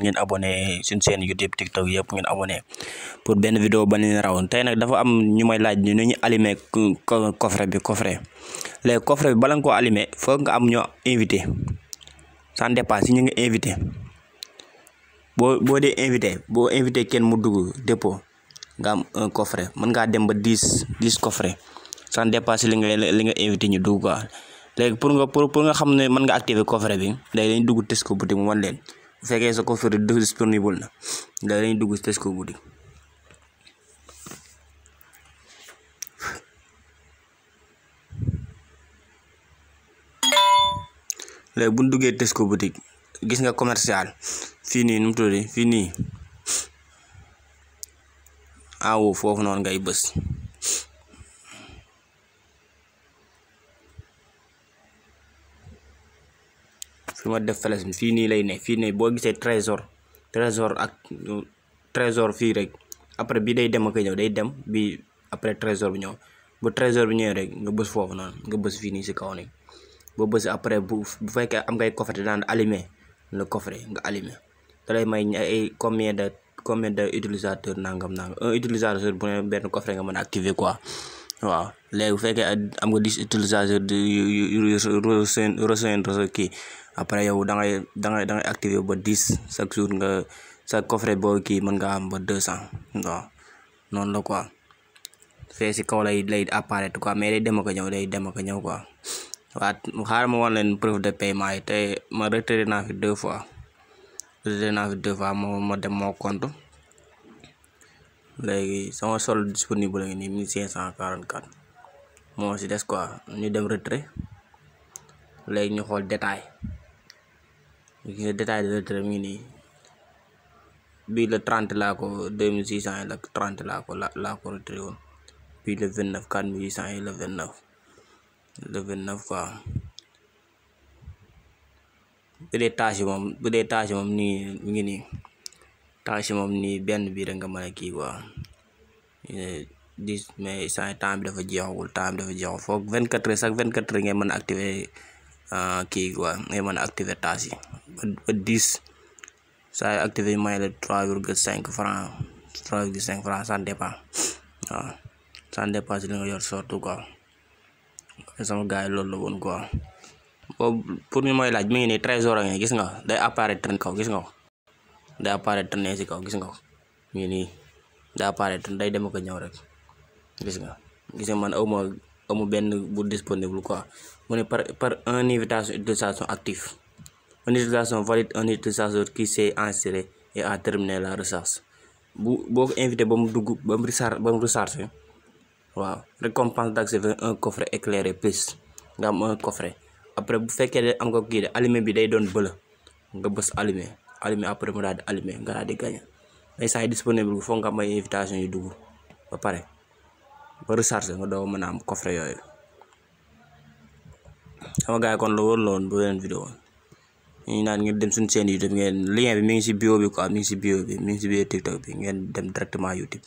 ngeen abonné suñ seen YouTube TikTok yëpp ngeen abonné pour benn vidéo ba leen rawoon tey nag dafa am ñu may laaj ni ñu allumer coffret bi coffret léegi coffret bi bala nga foog nga am ñoo invité sans dépasse ñu ngi invité boo boo dee invité boo invité kenn mu dugg dépôt nga am un mën ngaa dem ba dix dix coffret sans dépasse li nga li nga invité ñu dugg quoi léegi pour nga pour pour nga xam ne mën nga activer coffret bi léegi dañu dugg test ko boutique mu leen bu fekkee sa coffre disponible na dañuy dugg ci Tesco boutique léegi bu duggee duggee ko boutique gis nga commercial fii nii nu mu tudd fii nii aw foofu noonu ngay bës fi ma def flash bi fii nii lay ne fii nii boo gisee trésor trésor ak trésor fii rek après bi day dem ak ñëw day dem bi après trésor bu ñëw bu trésor bu ñëwee rek nga bës foofu noonu nga bës fii nii si kaw nii boo bës après bu bu fekkee am ngay coffret daan allumé le coffret nga allumé da lay may ay combien de combien de utilisateur nangam nangam un utilisateur bu ne benn coffret nga mën a activer quoi waaw léegi bu fekkee am nga dix utilisateur di rejoindre sa kii après yow da ngay da ngay da ngay activé ba dix chaque jour nga sa coffret boo kii mën nga am ba deux cent waaw noonu la quoi fee si kaw lay lay apparaître quoi mais day dem ak a ñëw day dem ak a ñëw quoi waa xaaral ma wan leen preuve de paiement yi te ma retiré naa fi deux fois retiré naa fi deux fois ma ma dem moo compte léegi sama solde disponible ngi nii mille cinq cent quarante quatre moo si des quoi ñu dem retrait léegi ñu xool détail ñu gis détail de retrait mi ngi nii bii le trente laa ko deux mille six cent yi la trente laa ko la laa ko retrait woon bii le vingt neuf quatre mille huit cent yi le vingt neuf le vingt neuf quoi bu dee tâche moom bu dee tâche moom nii mi ngi nii taxi moom nii benn bii rek nga mën a kii quoi di mais saa temps bi dafa jeexagul temps bi dafa jeexagul foog 24 heures sax 24 heures ngay mën a activer euh, kii quoi ngay mën a activer taxi ba 10 saa yu activer may la 3,5 francs 3,5 francs ça dépend waaw ça dépend si li nga yor surtout quoi sama gars yi loolu la woon quoi boobu pour ñu mooy laaj mi ngi nii trésor nga gis nga day apparaître kaw gis nga da pare tën ne ci kaw gis nga ko ngi nii daa pare tën day dem ko ñëw rek gis nga gis nga man awma amu ben bu disponible quoi mune par par un invitation utilisation active une utilisation valide un utilisateur qui s'est inséré et a terminé la recherche bu boo invité bam dugg bam resar bam ba ya. mu waaw récompense d'accès vers un eh, coffret éclairé plus nga am un coffret après bu fekkee am nga ko de allumé bi day doon bleu nga bëss allumé allumé après mu daal di allumé nga daal di gagné saa yi disponible bi foog nga may invitation yu dugg ba pare ba recharge nga doo mën a am coffre yooyu sama gars yi kon la wóor la woon bu beneen vidéo ñu naan ngeen dem suñu chaîne YouTube ngeen lien bi mi ngi si bio bi quoi mi ngi si bio bi mi ngi si bio TikTok bi ngeen dem directement YouTube.